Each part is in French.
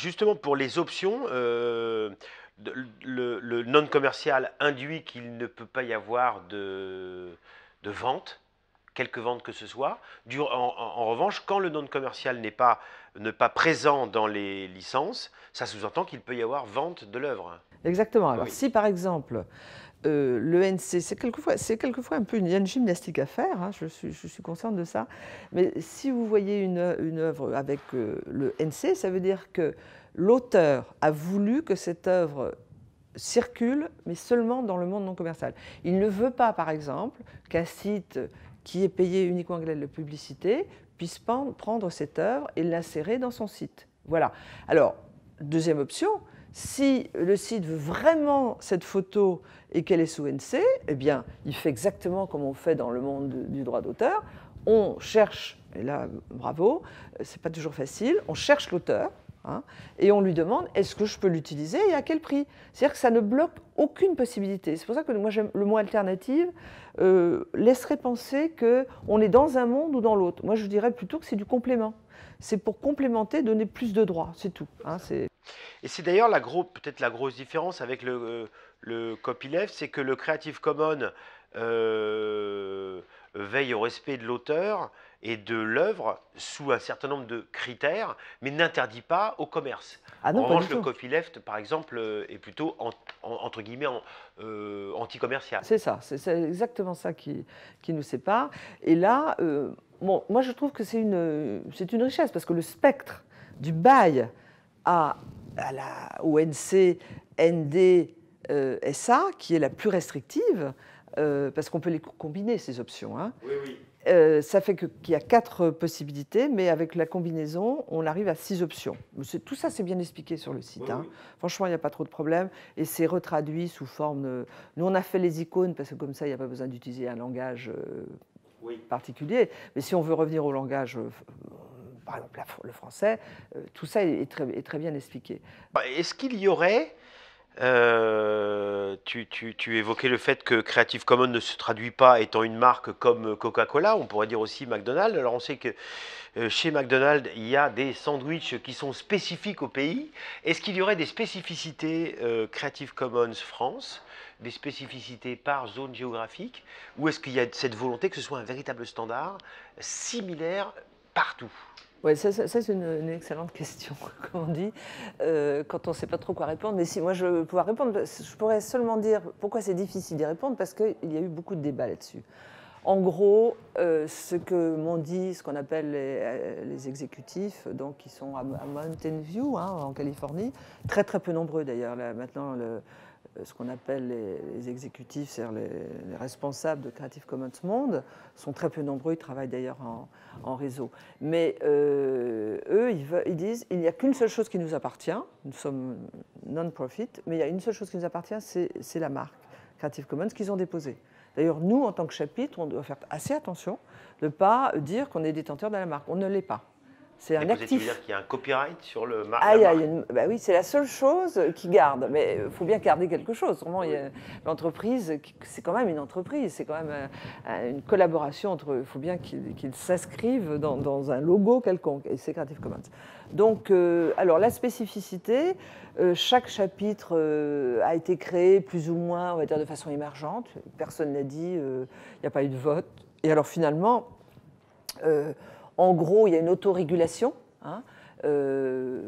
Justement, pour les options, euh, le, non-commercial induit qu'il ne peut pas y avoir de, vente, quelque vente que ce soit. en, revanche, quand le non-commercial n'est pas, pas présent dans les licences, ça sous-entend qu'il peut y avoir vente de l'œuvre. Exactement. Ah Alors, si par exemple, euh, le NC, c'est quelquefois, c'est quelquefois un peu une, gymnastique à faire, hein, je, suis, consciente de ça, mais si vous voyez une, œuvre avec euh, le NC, ça veut dire que l'auteur a voulu que cette œuvre circule, mais seulement dans le monde non commercial. Il ne veut pas, par exemple, qu'un site qui est payé uniquement de publicité puisse prendre cette œuvre et l'insérer dans son site. Voilà. Alors, deuxième option, si le site veut vraiment cette photo et qu'elle est sous NC, eh bien, il fait exactement comme on fait dans le monde du droit d'auteur. On cherche, et là, bravo, euh, c'est pas toujours facile, on cherche l'auteur hein, et on lui demande est-ce que je peux l'utiliser et à quel prix. C'est-à-dire que ça ne bloque aucune possibilité. C'est pour ça que moi, le mot alternative euh, laisserait penser qu'on est dans un monde ou dans l'autre. Moi, je dirais plutôt que c'est du complément. C'est pour complémenter, donner plus de droits, c'est tout. Hein, et c'est d'ailleurs la peut-être la grosse différence avec euh, le, copyleft, c'est que le Creative Commons euh, veille au respect de l'auteur et de l'œuvre sous un certain nombre de critères, mais n'interdit pas au commerce. Ah non, en revanche, le copyleft, par exemple, euh, est plutôt entre guillemets en, anti-commercial. C'est ça, c'est exactement ça qui, qui, nous sépare. Et là, bon, moi je trouve que c'est une, une richesse, parce que le spectre du bail à à la ONC euh, SA, qui est la plus restrictive, euh, parce qu'on peut les combiner, ces options. Hein. Euh, ça fait qu'il y a quatre possibilités, mais avec la combinaison, on arrive à six options. Tout ça, c'est bien expliqué sur le site. Hein. Franchement, il n'y a pas trop de problème. Et c'est retraduit sous forme. Nous, on a fait les icônes, parce que comme ça, il n'y a pas besoin d'utiliser un langage particulier. Mais si on veut revenir au langage exemple le français, euh, tout ça est très, bien expliqué. Bah, est-ce qu'il y aurait euh, tu, évoquais le fait que Creative Commons ne se traduit pas étant une marque comme Coca-Cola, on pourrait dire aussi McDonald's. Alors on sait que euh, chez McDonald's, il y a des sandwichs qui sont spécifiques au pays. Est-ce qu'il y aurait des spécificités Creative Commons France, des spécificités par zone géographique, ou est-ce qu'il y a cette volonté que ce soit un véritable standard similaire partout oui, ça, c'est une, excellente question, comme on dit, euh, quand on ne sait pas trop quoi répondre. Mais si moi je veux pouvoir répondre, je pourrais seulement dire pourquoi c'est difficile d'y répondre, parce qu'il y a eu beaucoup de débats là-dessus. En gros, euh, ce que m'ont dit, ce qu'on appelle les, euh, exécutifs, donc qui sont à, Mountain View, hein, en Californie, très très peu nombreux d'ailleurs, là maintenant. Le, euh, ce qu'on appelle les, exécutifs, c'est-à-dire les, responsables de Creative Commons Monde, sont très peu nombreux, ils travaillent d'ailleurs en, réseau. Mais euh, eux, ils, ils, disent, il n'y a qu'une seule chose qui nous appartient, nous sommes non-profit, mais il y a une seule chose qui nous appartient, c'est la marque Creative Commons qu'ils ont déposée. D'ailleurs, nous, en tant que chapitre, on doit faire assez attention de ne pas dire qu'on est détenteur de la marque. On ne l'est pas. C'est un actif. Vous dire qu'il y a un copyright sur le bah oui, c'est la seule chose qui garde. Mais il euh, faut bien garder quelque chose. l'entreprise, c'est quand même une entreprise. C'est quand même euh, une collaboration entre. Il faut bien qu'ils s'inscrive s'inscrivent dans, un logo quelconque. Et c'est Creative Commons. Donc, euh, alors la spécificité, chaque chapitre a été créé plus ou moins, on va dire, de façon émergente. Personne n'a dit, il n'y a pas eu de vote. Et alors finalement en gros, il y a une autorégulation. Hein. Euh,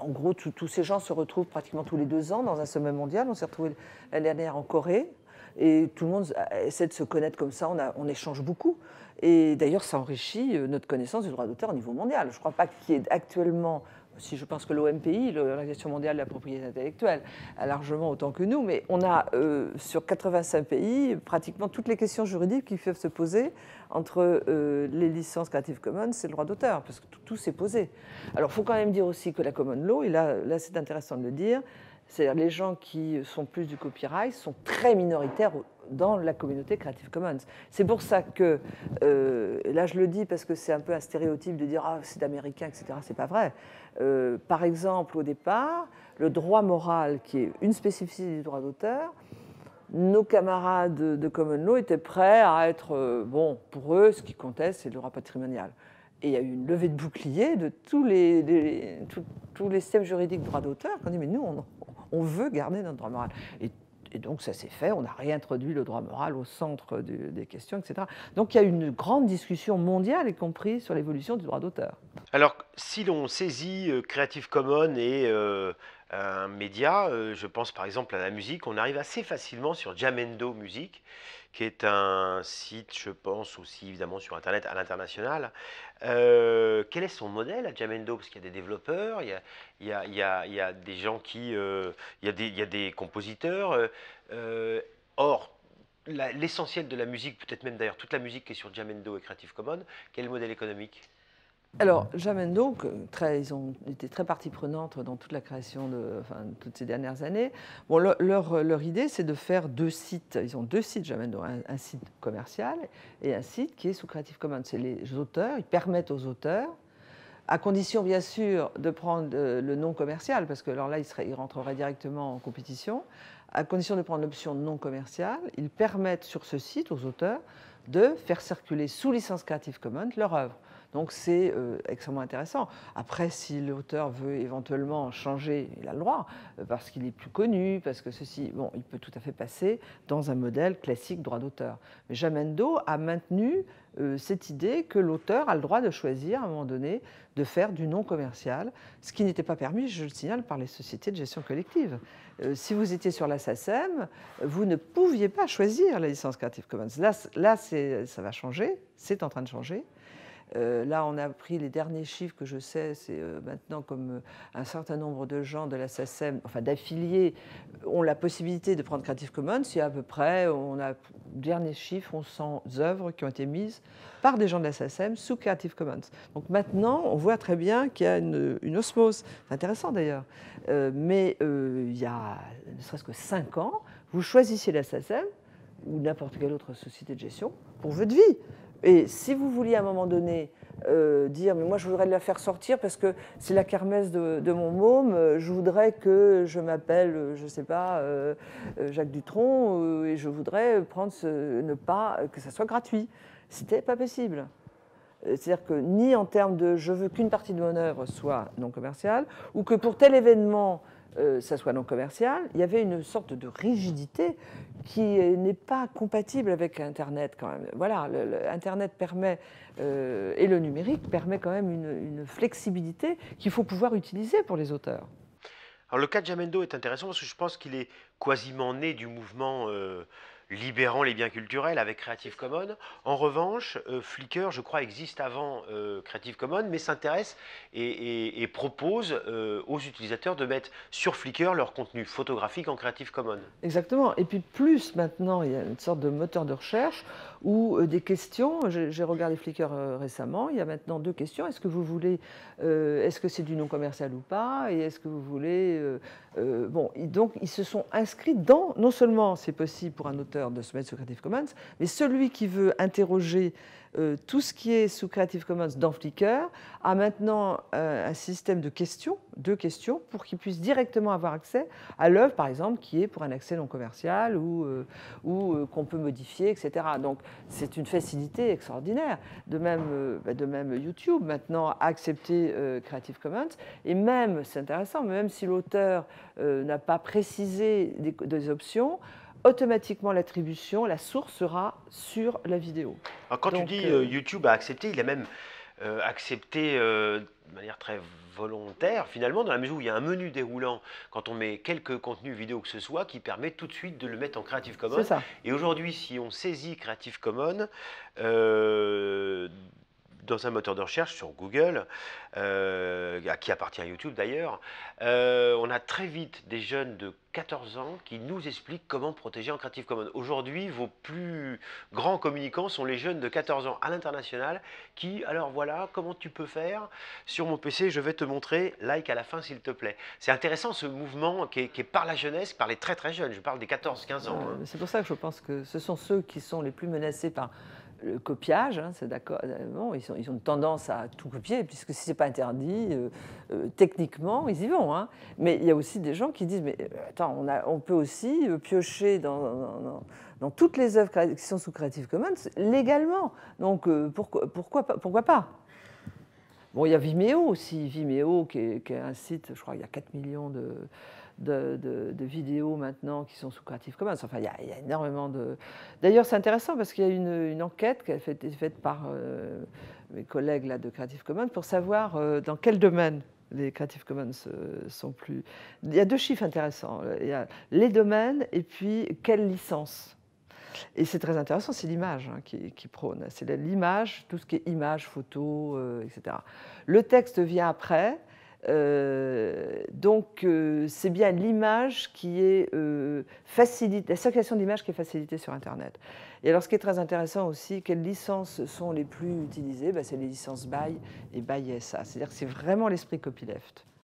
en gros, tous ces gens se retrouvent pratiquement tous les deux ans dans un sommet mondial. On s'est retrouvé l'année dernière en Corée. Et tout le monde essaie de se connaître comme ça. On, on échange beaucoup. Et d'ailleurs, ça enrichit euh, notre connaissance du droit d'auteur au niveau mondial. Je ne crois pas qu'il y ait actuellement si je pense que l'OMPI, l'Organisation mondiale de la propriété intellectuelle, a largement autant que nous, mais on a euh, sur 85 pays pratiquement toutes les questions juridiques qui peuvent se poser entre euh, les licences Creative Commons et le droit d'auteur, parce que tout, s'est posé. Alors il faut quand même dire aussi que la Common Law, et là, c'est intéressant de le dire, c'est-à-dire les gens qui sont plus du copyright sont très minoritaires dans la communauté Creative Commons. C'est pour ça que, euh, là je le dis parce que c'est un peu un stéréotype de dire ah, c'est américain, etc. C'est pas vrai. Euh, par exemple, au départ, le droit moral, qui est une spécificité du droit d'auteur, nos camarades de Common Law étaient prêts à être, euh, bon, pour eux, ce qui comptait, c'est le droit patrimonial. Et il y a eu une levée de bouclier de tous les, tous, tous, les systèmes juridiques droit d'auteur qui ont dit mais nous on, on, veut garder notre droit moral. Et et donc ça s'est fait, on a réintroduit le droit moral au centre des questions, etc. Donc il y a une grande discussion mondiale, y compris sur l'évolution du droit d'auteur. Alors si l'on saisit euh, Creative Commons et euh, un média, euh, je pense par exemple à la musique, on arrive assez facilement sur Jamendo Music, qui est un site, je pense, aussi évidemment sur Internet à l'international. Euh, quel est son modèle à Jamendo Parce qu'il y a des développeurs, il y a, des gens qui... Euh, il, y a des, compositeurs. Euh, or, l'essentiel de la musique, peut-être même d'ailleurs toute la musique qui est sur Jamendo et Creative Commons, quel est le modèle économique alors, Jamendo, euh, très, ils ont été très partie prenante dans toute la création de toutes ces dernières années. Bon, leur, idée, c'est de faire deux sites. Ils ont deux sites Jamendo, un, site commercial et un site qui est sous Creative Commons. C'est les auteurs, ils permettent aux auteurs à condition bien sûr de prendre euh, le nom commercial, parce que alors là, ils rentreraient directement en compétition, à condition de prendre l'option non commerciale, ils permettent sur ce site aux auteurs de faire circuler sous licence Creative Commons leur œuvre. Donc c'est euh, extrêmement intéressant. Après, si l'auteur veut éventuellement changer, il a le droit, euh, parce qu'il est plus connu, parce que ceci, bon, il peut tout à fait passer dans un modèle classique droit d'auteur. Mais Jamendo a maintenu euh, cette idée que l'auteur a le droit de choisir à un moment donné de faire du non commercial, ce qui n'était pas permis, je le signale, par les sociétés de gestion collective. si vous étiez sur la SACEM, vous ne pouviez pas choisir la licence Creative Commons. Là, là ça va changer, c'est en train de changer. Euh, là, on a pris les derniers chiffres que je sais, c'est euh, maintenant comme euh, un certain nombre de gens de la SACEM, enfin d'affiliés, ont la possibilité de prendre Creative Commons. Il y a à peu près, on a derniers chiffres, 100 œuvres qui ont été mises par des gens de la SSM sous Creative Commons. Donc maintenant, on voit très bien qu'il y a une, osmose. C'est intéressant d'ailleurs. mais il y a ne serait-ce que 5 ans, vous choisissiez la SSM ou n'importe quelle autre société de gestion pour votre vie. Et si vous vouliez à un moment donné euh, dire mais moi je voudrais la faire sortir parce que c'est la kermesse de, mon môme, euh, je voudrais que je m'appelle, euh, je ne sais pas, Jacques Dutronc et je voudrais prendre ce, ne pas que ça soit gratuit. n'était pas possible. C'est-à-dire que ni en termes de je veux qu'une partie de mon œuvre soit non commerciale, ou que pour tel événement, euh, ça soit non commercial, il y avait une sorte de rigidité qui n'est pas compatible avec Internet quand même. Voilà, le, Internet permet, euh, et le numérique permet quand même une, flexibilité qu'il faut pouvoir utiliser pour les auteurs. Alors le cas de Jamendo est intéressant parce que je pense qu'il est quasiment né du mouvement... Euh, libérant les biens culturels avec Creative Commons. En revanche, euh, Flickr, je crois, existe avant euh, Creative Commons, mais s'intéresse et, propose euh, aux utilisateurs de mettre sur Flickr leur contenu photographique en Creative Commons. Exactement. Et puis plus maintenant, il y a une sorte de moteur de recherche où des questions. J'ai regardé Flickr récemment. Il y a maintenant deux questions. Est-ce que vous voulez, est-ce que c'est du non commercial ou pas Et est-ce que vous voulez, bon, donc ils se sont inscrits dans, non seulement c'est possible pour un auteur de se mettre sous Creative Commons, mais celui qui veut interroger euh, tout ce qui est sous Creative Commons dans Flickr a maintenant euh, un système de questions, deux questions, pour qu'il puisse directement avoir accès à l'œuvre, par exemple, qui est pour un accès non commercial ou, euh, ou qu'on peut modifier, etc. Donc c'est une facilité extraordinaire. De même, bah, de même YouTube maintenant a accepté Creative Commons, et même, c'est intéressant, même si l'auteur n'a pas précisé des options, automatiquement l'attribution, la source sera sur la vidéo. quand tu dis euh, euh, YouTube a accepté, il a même euh, accepté de manière très volontaire finalement, dans la mesure où il y a un menu déroulant quand on met quelques contenus vidéo que ce soit qui permet tout de suite de le mettre en Creative Commons. Et aujourd'hui, si on saisit Creative Commons, dans un moteur de recherche, sur Google, euh, qui appartient à YouTube d'ailleurs, euh, on a très vite des jeunes de 14 ans qui nous expliquent comment protéger en Creative Commons. Aujourd'hui, vos plus grands communicants sont les jeunes de 14 ans à l'international qui, alors voilà, comment tu peux faire Sur mon PC, je vais te montrer, like à la fin s'il te plaît. C'est intéressant ce mouvement qui est, par la jeunesse, par les très très jeunes, je parle des 14-15 ans. Hein. Euh, c'est pour ça que je pense que ce sont ceux qui sont les plus menacés par le copiage, hein, c'est d'accord. Bon, ils, ils, ont tendance à tout copier, puisque si ce n'est pas interdit, euh, euh, techniquement, ils y vont. Hein. Mais il y a aussi des gens qui disent, mais euh, attends, on, a, on peut aussi piocher dans, dans, toutes les œuvres qui sont sous Creative Commons légalement. Donc pourquoi, pourquoi, pourquoi pas Bon, il y a Vimeo aussi, Vimeo qui est, qui est, un site, je crois, il y a 4 millions de de, vidéos maintenant qui sont sous Creative Commons. Enfin, il y, a, énormément de. D'ailleurs, c'est intéressant parce qu'il y a une, une enquête qui a été faite, par euh, mes collègues là, de Creative Commons pour savoir euh, dans quel domaine les Creative Commons euh, sont plus. Il y a deux chiffres intéressants. Il y a les domaines et puis quelle licence. Et c'est très intéressant, c'est l'image hein, qui, prône. C'est l'image, tout ce qui est image, photo, etc. Le texte vient après, euh, donc euh, c'est bien l'image qui est euh, facilitée, la circulation d'images qui est facilitée sur Internet. Et alors ce qui est très intéressant aussi, quelles licences sont les plus utilisées bah, C'est les licences BY et BY SA. C'est-à-dire que c'est vraiment l'esprit copyleft.